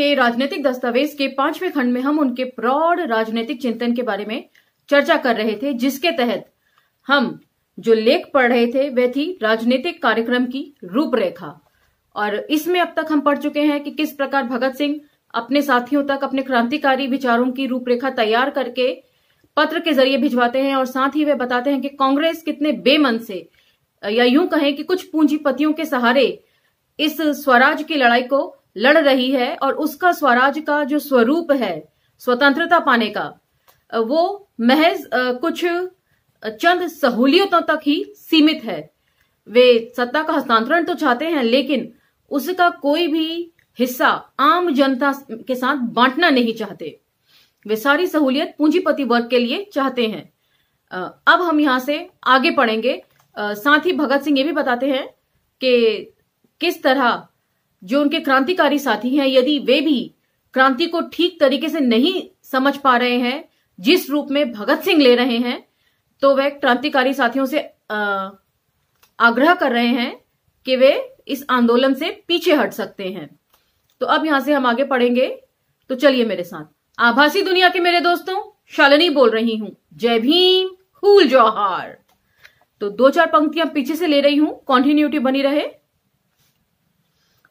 के राजनीतिक दस्तावेज के पांचवें खंड में हम उनके प्रौढ़ राजनीतिक चिंतन के बारे में चर्चा कर रहे थे जिसके तहत हम जो लेख पढ़ रहे थे वह थी राजनीतिक कार्यक्रम की रूपरेखा और इसमें अब तक हम पढ़ चुके हैं कि किस प्रकार भगत सिंह अपने साथियों तक अपने क्रांतिकारी विचारों की रूपरेखा तैयार करके पत्र के जरिए भिजवाते हैं और साथ ही वे बताते हैं कि कांग्रेस कितने बेमन से या यूं कहें कि कुछ पूंजीपतियों के सहारे इस स्वराज की लड़ाई को लड़ रही है और उसका स्वराज का जो स्वरूप है स्वतंत्रता पाने का वो महज कुछ चंद सहूलियतों तक ही सीमित है वे सत्ता का हस्तांतरण तो चाहते हैं लेकिन उसका कोई भी हिस्सा आम जनता के साथ बांटना नहीं चाहते वे सारी सहूलियत पूंजीपति वर्ग के लिए चाहते हैं अब हम यहां से आगे पढ़ेंगे साथ ही भगत सिंह ये भी बताते हैं कि किस तरह जो उनके क्रांतिकारी साथी हैं यदि वे भी क्रांति को ठीक तरीके से नहीं समझ पा रहे हैं जिस रूप में भगत सिंह ले रहे हैं तो वह क्रांतिकारी साथियों से आग्रह कर रहे हैं कि वे इस आंदोलन से पीछे हट सकते हैं तो अब यहां से हम आगे पढ़ेंगे तो चलिए मेरे साथ आभासी दुनिया के मेरे दोस्तों शालिनी बोल रही हूं जय भीम हूल जौहार तो दो चार पंक्तियां पीछे से ले रही हूं कॉन्टिन्यूटी बनी रहे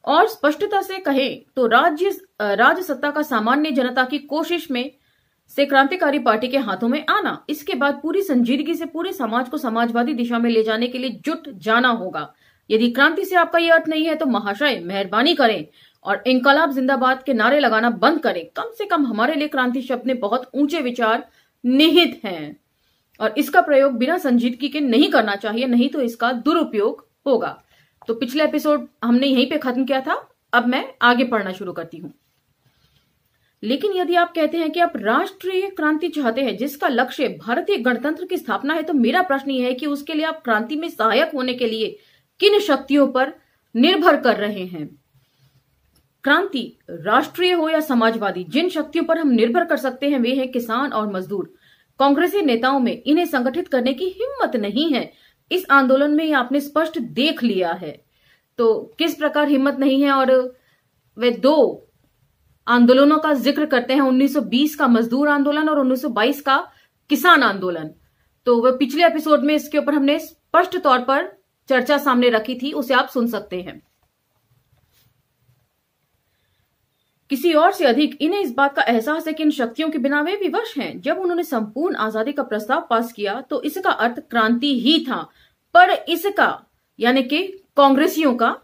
और स्पष्टता से कहें तो राज्य राज्य सत्ता का सामान्य जनता की कोशिश में से क्रांतिकारी पार्टी के हाथों में आना इसके बाद पूरी संजीदगी से पूरे समाज को समाजवादी दिशा में ले जाने के लिए जुट जाना होगा यदि क्रांति से आपका यह अर्थ नहीं है तो महाशय मेहरबानी करें और इंकलाब जिंदाबाद के नारे लगाना बंद करें कम से कम हमारे लिए क्रांति शब्द में बहुत ऊंचे विचार निहित हैं और इसका प्रयोग बिना संजीदगी के नहीं करना चाहिए नहीं तो इसका दुरुपयोग होगा तो पिछले एपिसोड हमने यहीं पे खत्म किया था अब मैं आगे पढ़ना शुरू करती हूं लेकिन यदि आप कहते हैं कि आप राष्ट्रीय क्रांति चाहते हैं जिसका लक्ष्य भारतीय गणतंत्र की स्थापना है तो मेरा प्रश्न यह है कि उसके लिए आप क्रांति में सहायक होने के लिए किन शक्तियों पर निर्भर कर रहे हैं क्रांति राष्ट्रीय हो या समाजवादी जिन शक्तियों पर हम निर्भर कर सकते हैं वे हैं किसान और मजदूर कांग्रेसी नेताओं में इन्हें संगठित करने की हिम्मत नहीं है इस आंदोलन में आपने स्पष्ट देख लिया है तो किस प्रकार हिम्मत नहीं है और वे दो आंदोलनों का जिक्र करते हैं 1920 का मजदूर आंदोलन और 1922 का किसान आंदोलन तो वह पिछले एपिसोड में इसके ऊपर हमने स्पष्ट तौर पर चर्चा सामने रखी थी उसे आप सुन सकते हैं किसी और से अधिक इन्हें इस बात का एहसास है कि इन शक्तियों के बिना वे विवश हैं जब उन्होंने संपूर्ण आजादी का प्रस्ताव पास किया तो इसका अर्थ क्रांति ही था पर इसका यानी कि कांग्रेसियों का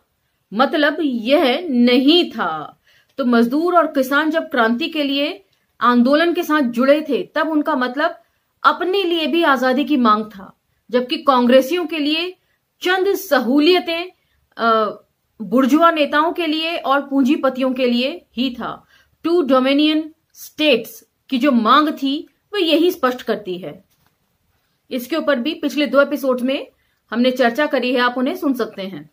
मतलब यह नहीं था तो मजदूर और किसान जब क्रांति के लिए आंदोलन के साथ जुड़े थे तब उनका मतलब अपने लिए भी आजादी की मांग था जबकि कांग्रेसियों के लिए चंद सहूलियतें बुर्जुआ नेताओं के लिए और पूंजीपतियों के लिए ही था टू डोमिनियन स्टेट्स की जो मांग थी वो यही स्पष्ट करती है इसके ऊपर भी पिछले दो एपिसोड में हमने चर्चा करी है आप उन्हें सुन सकते हैं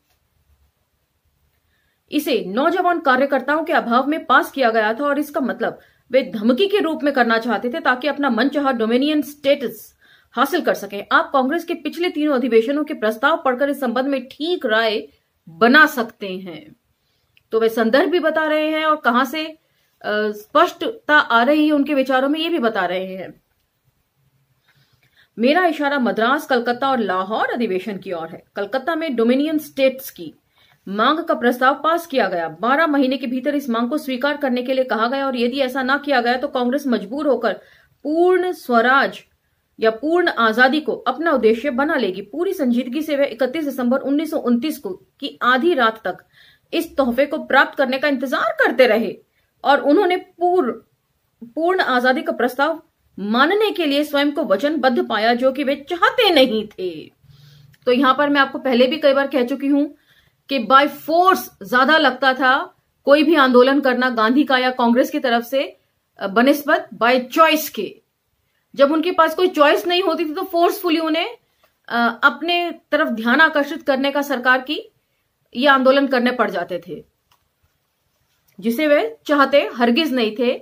इसे नौजवान कार्यकर्ताओं के अभाव में पास किया गया था और इसका मतलब वे धमकी के रूप में करना चाहते थे ताकि अपना मनचाहा डोमिनियन स्टेटस हासिल कर सके आप कांग्रेस के पिछले तीनों अधिवेशनों के प्रस्ताव पढ़कर इस संबंध में ठीक राय बना सकते हैं तो वे संदर्भ भी बता रहे हैं और कहां से स्पष्टता आ रही है उनके विचारों में ये भी बता रहे हैं मेरा इशारा मद्रास कलकत्ता और लाहौर अधिवेशन की ओर है कलकत्ता में डोमिनियन स्टेट्स की मांग का प्रस्ताव पास किया गया बारह महीने के भीतर इस मांग को स्वीकार करने के लिए कहा गया और यदि ऐसा ना किया गया तो कांग्रेस मजबूर होकर पूर्ण स्वराज या पूर्ण आजादी को अपना उद्देश्य बना लेगी पूरी संजीदगी से वह 31 दिसंबर उन्नीस को की आधी रात तक इस तोहफे को प्राप्त करने का इंतजार करते रहे और उन्होंने पूर, पूर्ण आजादी का प्रस्ताव मानने के लिए स्वयं को वचनबद्ध पाया जो कि वे चाहते नहीं थे तो यहां पर मैं आपको पहले भी कई बार कह चुकी हूं कि बाय फोर्स ज्यादा लगता था कोई भी आंदोलन करना गांधी का या कांग्रेस की तरफ से बनस्पत बाय चॉइस के जब उनके पास कोई चॉइस नहीं होती थी तो फोर्सफुली उन्हें अपने तरफ ध्यान आकर्षित करने का सरकार की ये आंदोलन करने पड़ जाते थे जिसे वे चाहते हरगिज नहीं थे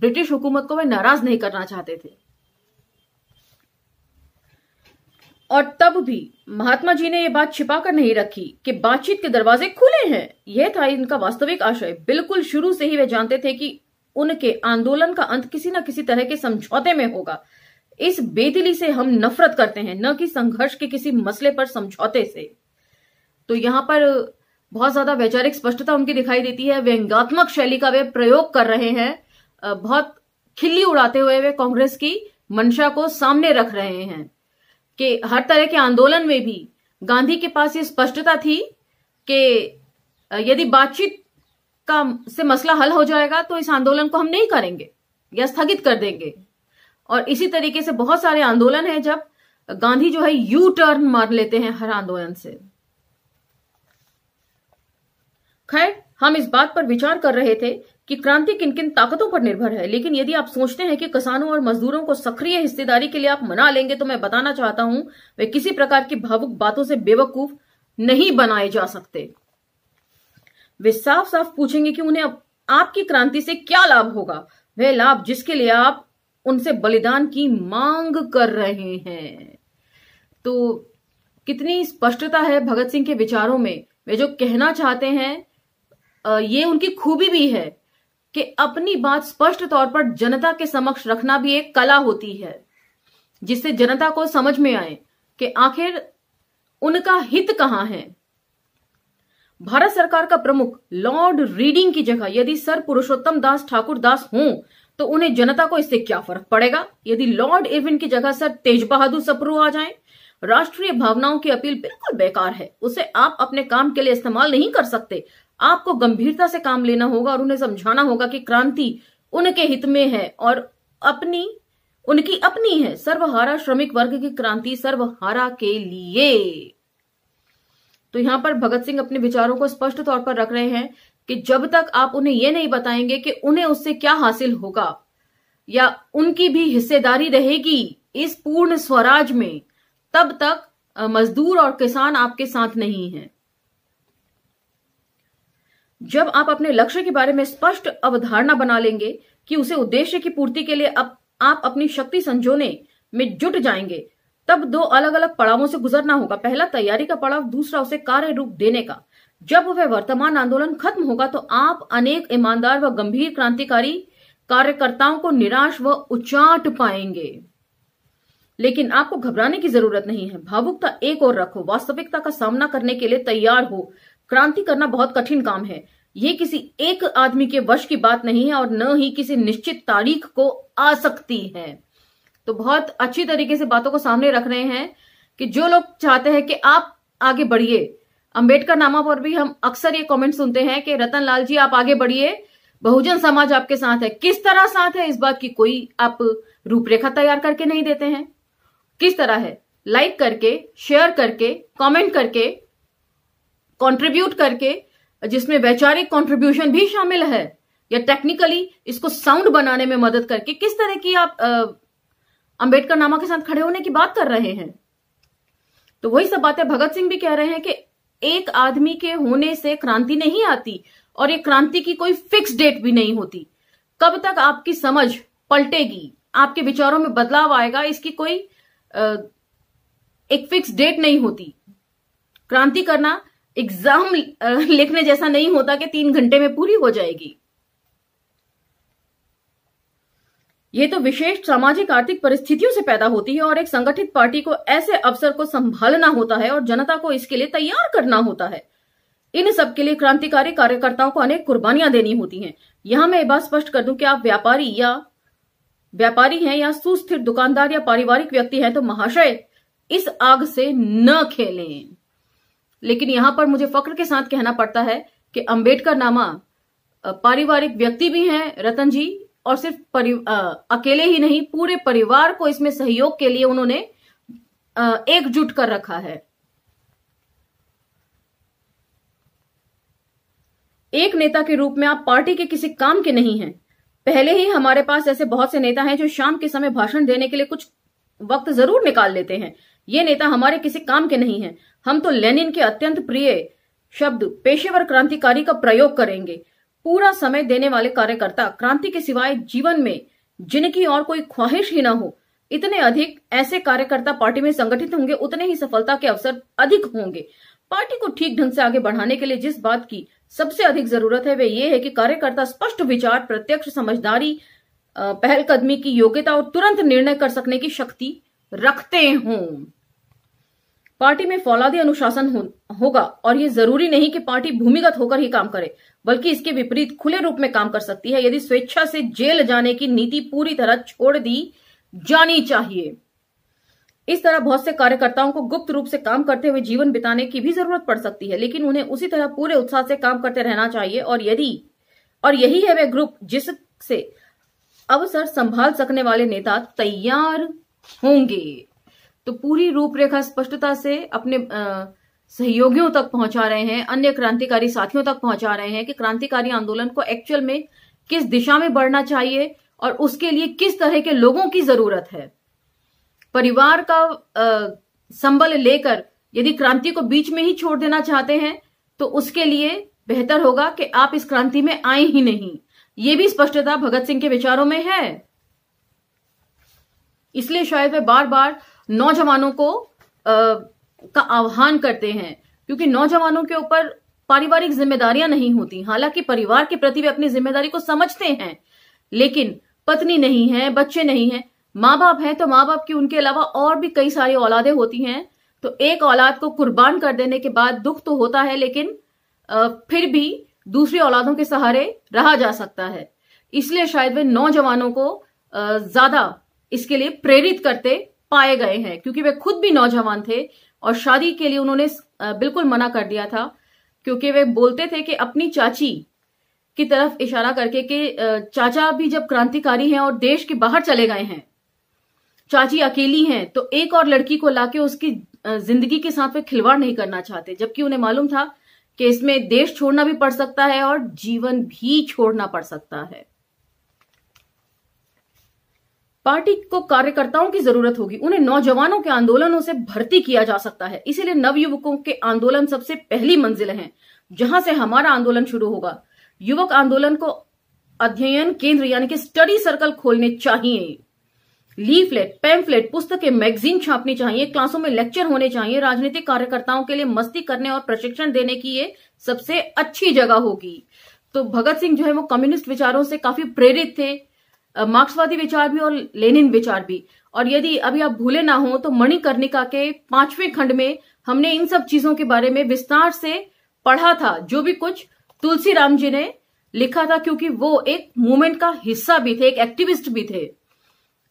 ब्रिटिश हुकूमत को वे नाराज नहीं करना चाहते थे और तब भी महात्मा जी ने यह बात छिपा कर नहीं रखी कि बातचीत के दरवाजे खुले हैं यह था इनका वास्तविक आशय बिल्कुल शुरू से ही वे जानते थे कि उनके आंदोलन का अंत किसी न किसी तरह के समझौते में होगा इस बेदिली से हम नफरत करते हैं न कि संघर्ष के किसी मसले पर समझौते से तो यहां पर बहुत ज्यादा वैचारिक स्पष्टता उनकी दिखाई देती है व्यंगात्मक शैली का वे प्रयोग कर रहे हैं बहुत खिल्ली उड़ाते हुए वे कांग्रेस की मंशा को सामने रख रहे हैं कि हर तरह के आंदोलन में भी गांधी के पास ये स्पष्टता थी कि यदि बातचीत का से मसला हल हो जाएगा तो इस आंदोलन को हम नहीं करेंगे या स्थगित कर देंगे और इसी तरीके से बहुत सारे आंदोलन है जब गांधी जो है यू टर्न मार लेते हैं हर आंदोलन से खैर हम इस बात पर विचार कर रहे थे कि क्रांति किन किन ताकतों पर निर्भर है लेकिन यदि आप सोचते हैं कि किसानों और मजदूरों को सक्रिय हिस्सेदारी के लिए आप मना लेंगे तो मैं बताना चाहता हूं वे किसी प्रकार की भावुक बातों से बेवकूफ नहीं बनाए जा सकते वे साफ साफ पूछेंगे कि उन्हें आपकी क्रांति से क्या लाभ होगा वह लाभ जिसके लिए आप उनसे बलिदान की मांग कर रहे हैं तो कितनी स्पष्टता है भगत सिंह के विचारों में वे जो कहना चाहते हैं ये उनकी खूबी भी है कि अपनी बात स्पष्ट तौर पर जनता के समक्ष रखना भी एक कला होती है जिससे जनता को समझ में आए कि आखिर उनका हित कहाँ है भारत सरकार का प्रमुख लॉर्ड रीडिंग की जगह यदि सर पुरुषोत्तम दास ठाकुर दास हों तो उन्हें जनता को इससे क्या फर्क पड़ेगा यदि लॉर्ड इरविन की जगह सर तेज बहादुर सप्रू आ जाए राष्ट्रीय भावनाओं की अपील बिल्कुल बेकार है उसे आप अपने काम के लिए इस्तेमाल नहीं कर सकते आपको गंभीरता से काम लेना होगा और उन्हें समझाना होगा कि क्रांति उनके हित में है और अपनी उनकी अपनी है सर्वहारा श्रमिक वर्ग की क्रांति सर्वहारा के लिए तो यहां पर भगत सिंह अपने विचारों को स्पष्ट तौर पर रख रहे हैं कि जब तक आप उन्हें यह नहीं बताएंगे कि उन्हें उससे क्या हासिल होगा या उनकी भी हिस्सेदारी रहेगी इस पूर्ण स्वराज में तब तक मजदूर और किसान आपके साथ नहीं है जब आप अपने लक्ष्य के बारे में स्पष्ट अवधारणा बना लेंगे कि उसे उद्देश्य की पूर्ति के लिए अब आप अपनी शक्ति संजोने में जुट जाएंगे तब दो अलग अलग पड़ावों से गुजरना होगा पहला तैयारी का पड़ाव दूसरा उसे कार्य रूप देने का जब वह वर्तमान आंदोलन खत्म होगा तो आप अनेक ईमानदार व गंभीर क्रांतिकारी कार्यकर्ताओं को निराश व उचाट पाएंगे लेकिन आपको घबराने की जरूरत नहीं है भावुकता एक और रखो वास्तविकता का सामना करने के लिए तैयार हो क्रांति करना बहुत कठिन काम है ये किसी एक आदमी के वश की बात नहीं है और न ही किसी निश्चित तारीख को आ सकती है तो बहुत अच्छी तरीके से बातों को सामने रख रहे हैं कि जो लोग चाहते हैं कि आप आगे बढ़िए अंबेडकर नामा पर भी हम अक्सर ये कमेंट सुनते हैं कि रतन लाल जी आप आगे बढ़िए बहुजन समाज आपके साथ है किस तरह साथ है इस बात की कोई आप रूपरेखा तैयार करके नहीं देते हैं किस तरह है लाइक करके शेयर करके कमेंट करके कंट्रीब्यूट करके जिसमें वैचारिक कंट्रीब्यूशन भी शामिल है या टेक्निकली इसको साउंड बनाने में मदद करके किस तरह की आप आ, अंबेडकर नामा के साथ खड़े होने की बात कर रहे हैं तो वही सब बातें भगत सिंह भी कह रहे हैं कि एक आदमी के होने से क्रांति नहीं आती और ये क्रांति की कोई फिक्स डेट भी नहीं होती कब तक आपकी समझ पलटेगी आपके विचारों में बदलाव आएगा इसकी कोई एक फिक्स डेट नहीं होती क्रांति करना एग्जाम लिखने जैसा नहीं होता कि तीन घंटे में पूरी हो जाएगी ये तो विशेष सामाजिक आर्थिक परिस्थितियों से पैदा होती है और एक संगठित पार्टी को ऐसे अवसर को संभालना होता है और जनता को इसके लिए तैयार करना होता है इन सब के लिए क्रांतिकारी कार्यकर्ताओं को अनेक कुर्बानियां देनी होती हैं यहां मैं बात स्पष्ट कर दूं कि आप व्यापारी या व्यापारी हैं या सुस्थिर दुकानदार या पारिवारिक व्यक्ति हैं तो महाशय इस आग से न खेलें लेकिन यहां पर मुझे फक्र के साथ कहना पड़ता है कि अंबेडकर नामा पारिवारिक व्यक्ति भी हैं रतन जी और सिर्फ परि अकेले ही नहीं पूरे परिवार को इसमें सहयोग के लिए उन्होंने एकजुट कर रखा है एक नेता के रूप में आप पार्टी के किसी काम के नहीं हैं पहले ही हमारे पास ऐसे बहुत से नेता हैं जो शाम के समय भाषण देने के लिए कुछ वक्त जरूर निकाल लेते हैं ये नेता हमारे किसी काम के नहीं हैं हम तो लेनिन के अत्यंत प्रिय शब्द पेशेवर क्रांतिकारी का प्रयोग करेंगे पूरा समय देने वाले कार्यकर्ता क्रांति के सिवाय जीवन में जिनकी और कोई ख्वाहिश ही न हो इतने अधिक ऐसे कार्यकर्ता पार्टी में संगठित होंगे उतने ही सफलता के अवसर अधिक होंगे पार्टी को ठीक ढंग से आगे बढ़ाने के लिए जिस बात की सबसे अधिक जरूरत है वे ये है कि कार्यकर्ता स्पष्ट विचार प्रत्यक्ष समझदारी पहलकदमी की योग्यता और तुरंत निर्णय कर सकने की शक्ति रखते हों पार्टी में फौलादी अनुशासन हो, होगा और ये जरूरी नहीं कि पार्टी भूमिगत होकर ही काम करे बल्कि इसके विपरीत खुले रूप में काम कर सकती है यदि स्वेच्छा से जेल जाने की नीति पूरी तरह छोड़ दी जानी चाहिए इस तरह बहुत से कार्यकर्ताओं को गुप्त रूप से काम करते हुए जीवन बिताने की भी जरूरत पड़ सकती है लेकिन उन्हें उसी तरह पूरे उत्साह से काम करते रहना चाहिए और यदि और यही है वह ग्रुप जिससे अवसर संभाल सकने वाले नेता तैयार होंगे तो पूरी रूपरेखा स्पष्टता से अपने आ, सहयोगियों तक पहुंचा रहे हैं अन्य क्रांतिकारी साथियों तक पहुंचा रहे हैं कि क्रांतिकारी आंदोलन को एक्चुअल में किस दिशा में बढ़ना चाहिए और उसके लिए किस तरह के लोगों की जरूरत है परिवार का आ, संबल लेकर यदि क्रांति को बीच में ही छोड़ देना चाहते हैं तो उसके लिए बेहतर होगा कि आप इस क्रांति में आए ही नहीं ये भी स्पष्टता भगत सिंह के विचारों में है इसलिए शायद वे बार बार नौजवानों को आ, का आह्वान करते हैं क्योंकि नौजवानों के ऊपर पारिवारिक जिम्मेदारियां नहीं होती हालांकि परिवार के प्रति वे अपनी जिम्मेदारी को समझते हैं लेकिन पत्नी नहीं है बच्चे नहीं है माँ बाप है तो माँ बाप की उनके अलावा और भी कई सारी औलादे होती हैं तो एक औलाद को कुर्बान कर देने के बाद दुख तो होता है लेकिन फिर भी दूसरी औलादों के सहारे रहा जा सकता है इसलिए शायद वे नौजवानों को ज्यादा इसके लिए प्रेरित करते पाए गए हैं क्योंकि वे खुद भी नौजवान थे और शादी के लिए उन्होंने बिल्कुल मना कर दिया था क्योंकि वे बोलते थे कि अपनी चाची की तरफ इशारा करके कि चाचा भी जब क्रांतिकारी हैं और देश के बाहर चले गए हैं चाची अकेली हैं तो एक और लड़की को लाके उसकी जिंदगी के साथ वे खिलवाड़ नहीं करना चाहते जबकि उन्हें मालूम था कि इसमें देश छोड़ना भी पड़ सकता है और जीवन भी छोड़ना पड़ सकता है पार्टी को कार्यकर्ताओं की जरूरत होगी उन्हें नौजवानों के आंदोलनों से भर्ती किया जा सकता है इसीलिए नवयुवकों के आंदोलन सबसे पहली मंजिल है जहां से हमारा आंदोलन शुरू होगा युवक आंदोलन को अध्ययन केंद्र यानी कि स्टडी सर्कल खोलने चाहिए लीफलेट पैम्फलेट पुस्तकें मैगजीन छापनी चाहिए क्लासों में लेक्चर होने चाहिए राजनीतिक कार्यकर्ताओं के लिए मस्ती करने और प्रशिक्षण देने की ये सबसे अच्छी जगह होगी तो भगत सिंह जो है वो कम्युनिस्ट विचारों से काफी प्रेरित थे मार्क्सवादी विचार भी और लेनिन विचार भी और यदि अभी आप भूले ना हो तो मणिकर्णिका के पांचवें खंड में हमने इन सब चीजों के बारे में विस्तार से पढ़ा था जो भी कुछ तुलसी राम जी ने लिखा था क्योंकि वो एक मूवमेंट का हिस्सा भी थे एक एक्टिविस्ट भी थे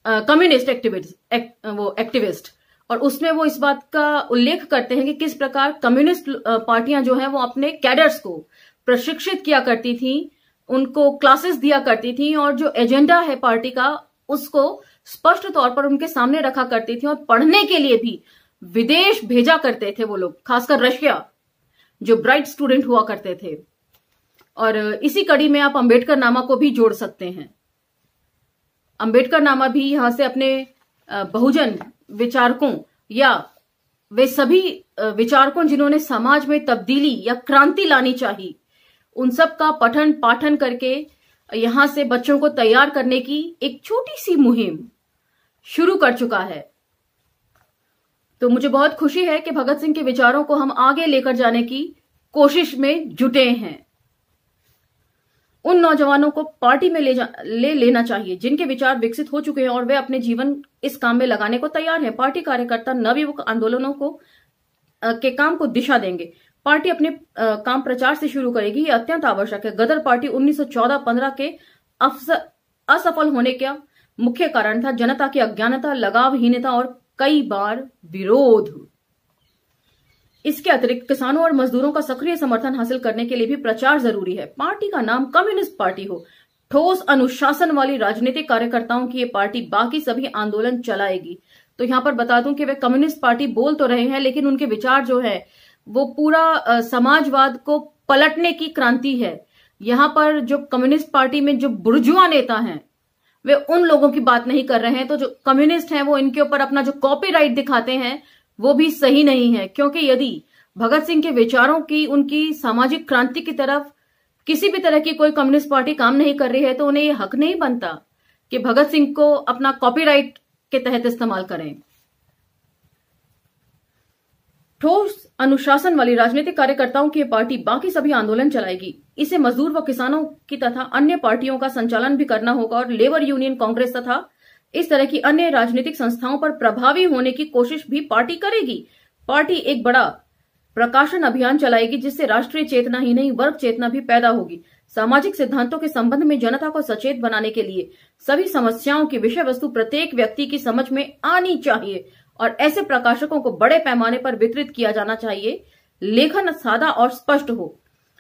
कम्युनिस्ट एक्टिविस्ट एक, वो एक्टिविस्ट और उसमें वो इस बात का उल्लेख करते हैं कि किस प्रकार कम्युनिस्ट पार्टियां जो हैं वो अपने कैडर्स को प्रशिक्षित किया करती थी उनको क्लासेस दिया करती थी और जो एजेंडा है पार्टी का उसको स्पष्ट तौर पर उनके सामने रखा करती थी और पढ़ने के लिए भी विदेश भेजा करते थे वो लोग खासकर रशिया जो ब्राइट स्टूडेंट हुआ करते थे और इसी कड़ी में आप अंबेडकर नामा को भी जोड़ सकते हैं अंबेडकर नामा भी यहां से अपने बहुजन विचारकों या वे सभी विचारकों जिन्होंने समाज में तब्दीली या क्रांति लानी चाहिए उन सब का पठन पाठन करके यहां से बच्चों को तैयार करने की एक छोटी सी मुहिम शुरू कर चुका है तो मुझे बहुत खुशी है कि भगत सिंह के विचारों को हम आगे लेकर जाने की कोशिश में जुटे हैं उन नौजवानों को पार्टी में ले जा ले लेना चाहिए जिनके विचार विकसित हो चुके हैं और वे अपने जीवन इस काम में लगाने को तैयार हैं पार्टी कार्यकर्ता नवयुवक आंदोलनों को के काम को दिशा देंगे पार्टी अपने काम प्रचार से शुरू करेगी ये अत्यंत आवश्यक है गदर पार्टी 1914-15 के असफल होने का मुख्य कारण था जनता की अज्ञानता लगावहीनता और कई बार विरोध इसके अतिरिक्त किसानों और मजदूरों का सक्रिय समर्थन हासिल करने के लिए भी प्रचार जरूरी है पार्टी का नाम कम्युनिस्ट पार्टी हो ठोस अनुशासन वाली राजनीतिक कार्यकर्ताओं की ये पार्टी बाकी सभी आंदोलन चलाएगी तो यहाँ पर बता दूं कि वे कम्युनिस्ट पार्टी बोल तो रहे हैं लेकिन उनके विचार जो है वो पूरा समाजवाद को पलटने की क्रांति है यहां पर जो कम्युनिस्ट पार्टी में जो बुर्जुआ नेता हैं वे उन लोगों की बात नहीं कर रहे हैं तो जो कम्युनिस्ट हैं वो इनके ऊपर अपना जो कॉपीराइट दिखाते हैं वो भी सही नहीं है क्योंकि यदि भगत सिंह के विचारों की उनकी सामाजिक क्रांति की तरफ किसी भी तरह की कोई कम्युनिस्ट पार्टी काम नहीं कर रही है तो उन्हें हक नहीं बनता कि भगत सिंह को अपना कॉपीराइट के तहत इस्तेमाल करें ठोस अनुशासन वाली राजनीतिक कार्यकर्ताओं की पार्टी बाकी सभी आंदोलन चलाएगी इसे मजदूर व किसानों की तथा अन्य पार्टियों का संचालन भी करना होगा और लेबर यूनियन कांग्रेस तथा इस तरह की अन्य राजनीतिक संस्थाओं पर प्रभावी होने की कोशिश भी पार्टी करेगी पार्टी एक बड़ा प्रकाशन अभियान चलाएगी जिससे राष्ट्रीय चेतना ही नहीं वर्ग चेतना भी पैदा होगी सामाजिक सिद्धांतों के संबंध में जनता को सचेत बनाने के लिए सभी समस्याओं की विषय वस्तु प्रत्येक व्यक्ति की समझ में आनी चाहिए और ऐसे प्रकाशकों को बड़े पैमाने पर वितरित किया जाना चाहिए लेखन सादा और स्पष्ट हो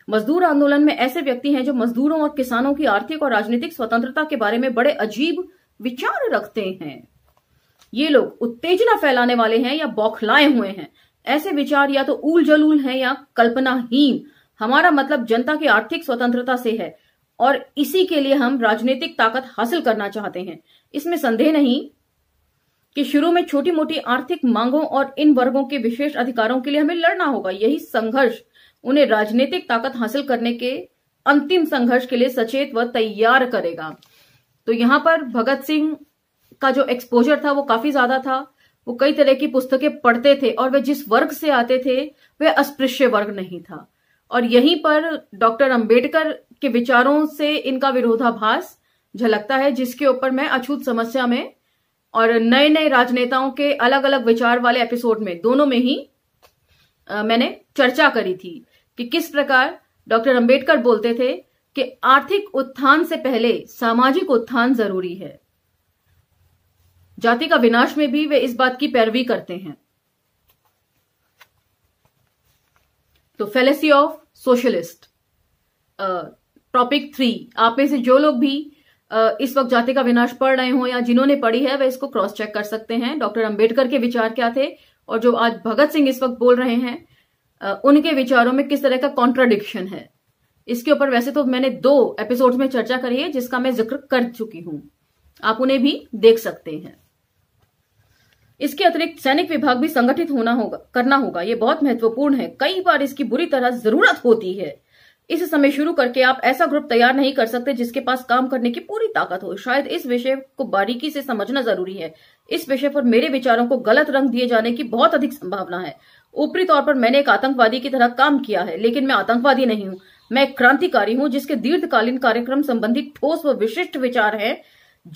मजदूर आंदोलन में ऐसे व्यक्ति हैं जो मजदूरों और किसानों की आर्थिक और राजनीतिक स्वतंत्रता के बारे में बड़े अजीब विचार रखते हैं ये लोग उत्तेजना फैलाने वाले हैं या बौखलाए हुए हैं ऐसे विचार या तो ऊल जलूल है या कल्पनाहीन हमारा मतलब जनता की आर्थिक स्वतंत्रता से है और इसी के लिए हम राजनीतिक ताकत हासिल करना चाहते हैं इसमें संदेह नहीं कि शुरू में छोटी मोटी आर्थिक मांगों और इन वर्गों के विशेष अधिकारों के लिए हमें लड़ना होगा यही संघर्ष उन्हें राजनीतिक ताकत हासिल करने के अंतिम संघर्ष के लिए सचेत व तैयार करेगा तो यहां पर भगत सिंह का जो एक्सपोजर था वो काफी ज्यादा था वो कई तरह की पुस्तकें पढ़ते थे और वे जिस वर्ग से आते थे वह अस्पृश्य वर्ग नहीं था और यहीं पर डॉक्टर अंबेडकर के विचारों से इनका विरोधाभास झलकता है जिसके ऊपर मैं अछूत समस्या में और नए नए राजनेताओं के अलग अलग विचार वाले एपिसोड में दोनों में ही आ, मैंने चर्चा करी थी कि किस प्रकार डॉक्टर अंबेडकर बोलते थे कि आर्थिक उत्थान से पहले सामाजिक उत्थान जरूरी है जाति का विनाश में भी वे इस बात की पैरवी करते हैं तो fallacy of socialist topic three आप में से जो लोग भी इस वक्त जाति का विनाश पढ़ रहे हो या जिन्होंने पढ़ी है वह इसको क्रॉस चेक कर सकते हैं डॉक्टर अंबेडकर के विचार क्या थे और जो आज भगत सिंह इस वक्त बोल रहे हैं उनके विचारों में किस तरह का कॉन्ट्राडिक्शन है इसके ऊपर वैसे तो मैंने दो एपिसोड में चर्चा करी है जिसका मैं जिक्र कर चुकी हूं आप उन्हें भी देख सकते हैं इसके अतिरिक्त सैनिक विभाग भी संगठित होना होगा करना होगा ये बहुत महत्वपूर्ण है कई बार इसकी बुरी तरह जरूरत होती है इस समय शुरू करके आप ऐसा ग्रुप तैयार नहीं कर सकते जिसके पास काम करने की पूरी ताकत हो शायद इस विषय को बारीकी से समझना जरूरी है इस विषय पर मेरे विचारों को गलत रंग दिए जाने की बहुत अधिक संभावना है ऊपरी तौर पर मैंने एक आतंकवादी की तरह काम किया है लेकिन मैं आतंकवादी नहीं हूँ मैं एक क्रांतिकारी हूँ जिसके दीर्घकालीन कार्यक्रम संबंधी ठोस व विशिष्ट विचार है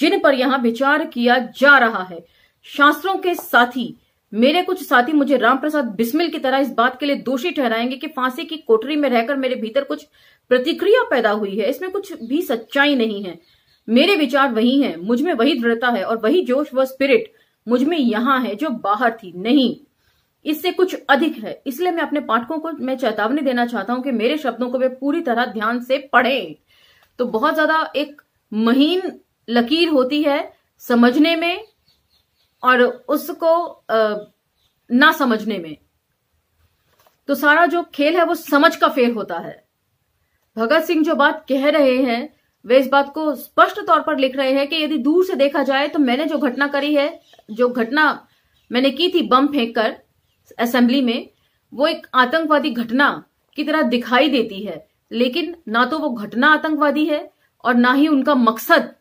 जिन पर यहाँ विचार किया जा रहा है शास्त्रों के साथी मेरे कुछ साथी मुझे रामप्रसाद बिस्मिल की तरह इस बात के लिए दोषी ठहराएंगे कि फांसी की कोठरी में रहकर मेरे भीतर कुछ प्रतिक्रिया पैदा हुई है इसमें कुछ भी सच्चाई नहीं है मेरे विचार वही हैं मुझ में वही दृढ़ता है और वही जोश व स्पिरिट मुझ में यहाँ है जो बाहर थी नहीं इससे कुछ अधिक है इसलिए मैं अपने पाठकों को मैं चेतावनी देना चाहता हूं कि मेरे शब्दों को वे पूरी तरह ध्यान से पढ़ें तो बहुत ज्यादा एक महीन लकीर होती है समझने में और उसको ना समझने में तो सारा जो खेल है वो समझ का फेल होता है भगत सिंह जो बात कह रहे हैं वे इस बात को स्पष्ट तौर पर लिख रहे हैं कि यदि दूर से देखा जाए तो मैंने जो घटना करी है जो घटना मैंने की थी बम फेंक कर असेंबली में वो एक आतंकवादी घटना की तरह दिखाई देती है लेकिन ना तो वो घटना आतंकवादी है और ना ही उनका मकसद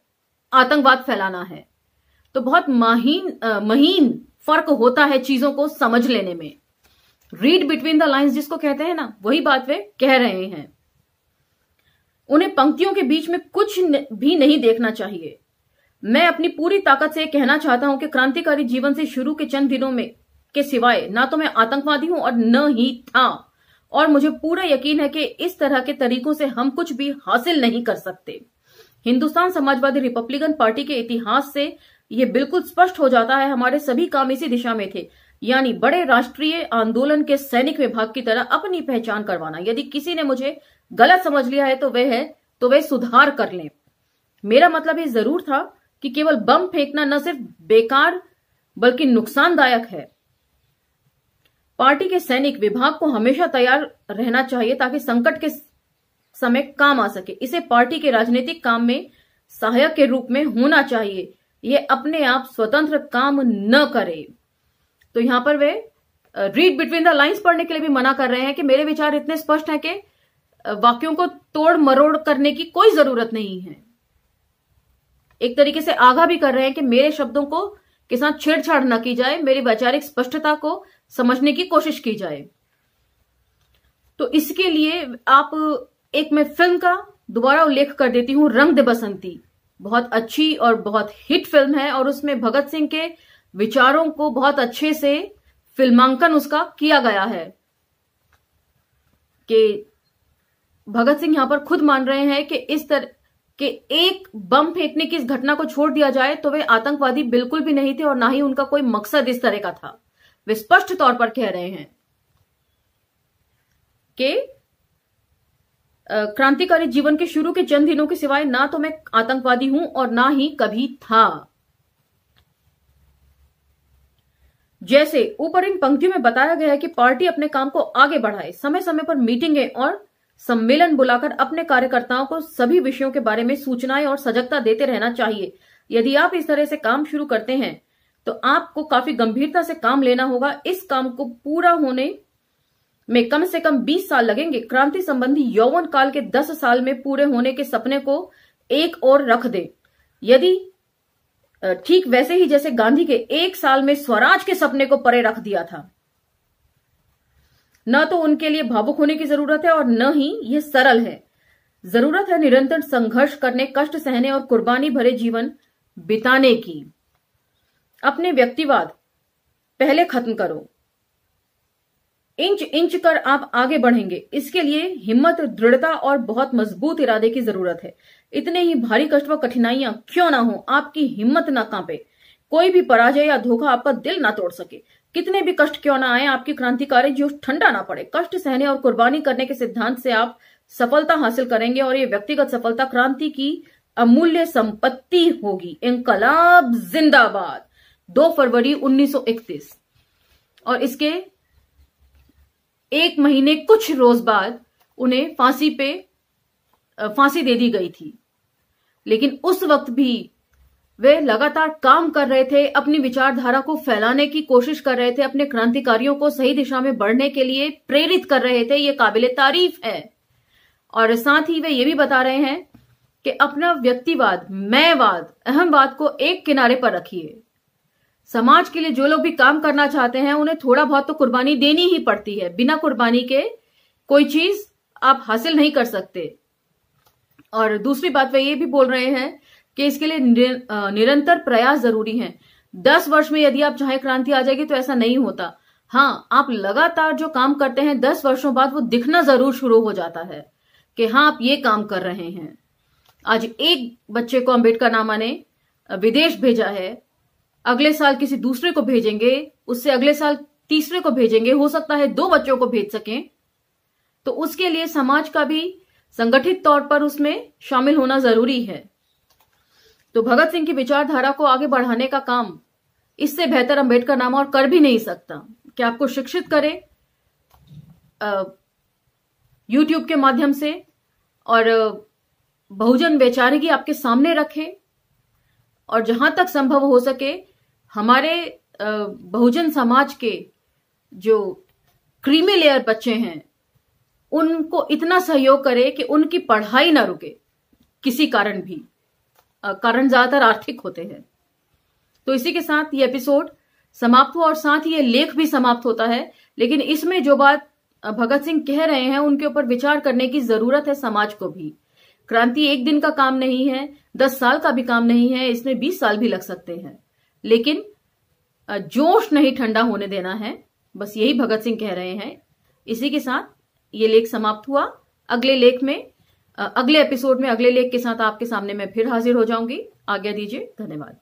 आतंकवाद फैलाना है तो बहुत महीन महीन फर्क होता है चीजों को समझ लेने में रीड बिटवीन द लाइन्स जिसको कहते हैं ना वही बात वे कह रहे हैं उन्हें पंक्तियों के बीच में कुछ भी नहीं देखना चाहिए मैं अपनी पूरी ताकत से कहना चाहता हूं कि क्रांतिकारी जीवन से शुरू के चंद दिनों में के सिवाय ना तो मैं आतंकवादी हूं और न ही था और मुझे पूरा यकीन है कि इस तरह के तरीकों से हम कुछ भी हासिल नहीं कर सकते हिंदुस्तान समाजवादी रिपब्लिकन पार्टी के इतिहास से ये बिल्कुल स्पष्ट हो जाता है हमारे सभी काम इसी दिशा में थे यानी बड़े राष्ट्रीय आंदोलन के सैनिक विभाग की तरह अपनी पहचान करवाना यदि किसी ने मुझे गलत समझ लिया है तो वह है तो वह सुधार कर ले मेरा मतलब ये जरूर था कि केवल बम फेंकना न सिर्फ बेकार बल्कि नुकसानदायक है पार्टी के सैनिक विभाग को हमेशा तैयार रहना चाहिए ताकि संकट के समय काम आ सके इसे पार्टी के राजनीतिक काम में सहायक के रूप में होना चाहिए ये अपने आप स्वतंत्र काम न करे तो यहां पर वे रीड बिटवीन द लाइंस पढ़ने के लिए भी मना कर रहे हैं कि मेरे विचार इतने स्पष्ट हैं कि वाक्यों को तोड़ मरोड़ करने की कोई जरूरत नहीं है एक तरीके से आगाह भी कर रहे हैं कि मेरे शब्दों को के साथ छेड़छाड़ न की जाए मेरी वैचारिक स्पष्टता को समझने की कोशिश की जाए तो इसके लिए आप एक मैं फिल्म का दोबारा उल्लेख कर देती हूं रंग दे बसंती बहुत अच्छी और बहुत हिट फिल्म है और उसमें भगत सिंह के विचारों को बहुत अच्छे से फिल्मांकन उसका किया गया है कि भगत सिंह यहां पर खुद मान रहे हैं कि इस तरह कि एक बम फेंकने की इस घटना को छोड़ दिया जाए तो वे आतंकवादी बिल्कुल भी नहीं थे और ना ही उनका कोई मकसद इस तरह का था वे स्पष्ट तौर पर कह रहे हैं कि क्रांतिकारी जीवन के शुरू के चंद दिनों के सिवाय ना तो मैं आतंकवादी हूं और ना ही कभी था जैसे ऊपर इन पंक्तियों में बताया गया है कि पार्टी अपने काम को आगे बढ़ाए समय समय पर मीटिंगें और सम्मेलन बुलाकर अपने कार्यकर्ताओं को सभी विषयों के बारे में सूचनाएं और सजगता देते रहना चाहिए यदि आप इस तरह से काम शुरू करते हैं तो आपको काफी गंभीरता से काम लेना होगा इस काम को पूरा होने में कम से कम 20 साल लगेंगे क्रांति संबंधी यौवन काल के 10 साल में पूरे होने के सपने को एक और रख दे यदि ठीक वैसे ही जैसे गांधी के एक साल में स्वराज के सपने को परे रख दिया था न तो उनके लिए भावुक होने की जरूरत है और न ही यह सरल है जरूरत है निरंतर संघर्ष करने कष्ट सहने और कुर्बानी भरे जीवन बिताने की अपने व्यक्तिवाद पहले खत्म करो इंच इंच कर आप आगे बढ़ेंगे इसके लिए हिम्मत दृढ़ता और बहुत मजबूत इरादे की जरूरत है इतने ही भारी कष्ट व कठिनाइयां क्यों ना हो आपकी हिम्मत ना कांपे कोई भी पराजय या धोखा आपका दिल ना तोड़ सके कितने भी कष्ट क्यों ना आए आपकी क्रांतिकारी जो ठंडा ना पड़े कष्ट सहने और कुर्बानी करने के सिद्धांत से आप सफलता हासिल करेंगे और ये व्यक्तिगत सफलता क्रांति की अमूल्य संपत्ति होगी इनकलाब जिंदाबाद 2 फरवरी 1931 और इसके एक महीने कुछ रोज बाद उन्हें फांसी पे फांसी दे दी गई थी लेकिन उस वक्त भी वे लगातार काम कर रहे थे अपनी विचारधारा को फैलाने की कोशिश कर रहे थे अपने क्रांतिकारियों को सही दिशा में बढ़ने के लिए प्रेरित कर रहे थे ये काबिल तारीफ है और साथ ही वे ये भी बता रहे हैं कि अपना व्यक्तिवाद मैंवाद अहमवाद को एक किनारे पर रखिए समाज के लिए जो लोग भी काम करना चाहते हैं उन्हें थोड़ा बहुत तो कुर्बानी देनी ही पड़ती है बिना कुर्बानी के कोई चीज आप हासिल नहीं कर सकते और दूसरी बात वे ये भी बोल रहे हैं कि इसके लिए निरंतर प्रयास जरूरी है दस वर्ष में यदि आप चाहे क्रांति आ जाएगी तो ऐसा नहीं होता हाँ आप लगातार जो काम करते हैं दस वर्षों बाद वो दिखना जरूर शुरू हो जाता है कि हाँ आप ये काम कर रहे हैं आज एक बच्चे को अम्बेडकर नामा ने विदेश भेजा है अगले साल किसी दूसरे को भेजेंगे उससे अगले साल तीसरे को भेजेंगे हो सकता है दो बच्चों को भेज सकें तो उसके लिए समाज का भी संगठित तौर पर उसमें शामिल होना जरूरी है तो भगत सिंह की विचारधारा को आगे बढ़ाने का काम इससे बेहतर अंबेडकर नामा और कर भी नहीं सकता कि आपको शिक्षित करे यूट्यूब के माध्यम से और बहुजन वैचारिकी आपके सामने रखे और जहां तक संभव हो सके हमारे बहुजन समाज के जो क्रीमी लेयर बच्चे हैं उनको इतना सहयोग करे कि उनकी पढ़ाई ना रुके किसी कारण भी कारण ज्यादातर आर्थिक होते हैं तो इसी के साथ ये एपिसोड समाप्त हुआ और साथ ही ये लेख भी समाप्त होता है लेकिन इसमें जो बात भगत सिंह कह रहे हैं उनके ऊपर विचार करने की जरूरत है समाज को भी क्रांति एक दिन का काम नहीं है दस साल का भी काम नहीं है इसमें बीस साल भी लग सकते हैं लेकिन जोश नहीं ठंडा होने देना है बस यही भगत सिंह कह रहे हैं इसी के साथ ये लेख समाप्त हुआ अगले लेख में अगले एपिसोड में अगले लेख के साथ आपके सामने मैं फिर हाजिर हो जाऊंगी आज्ञा दीजिए धन्यवाद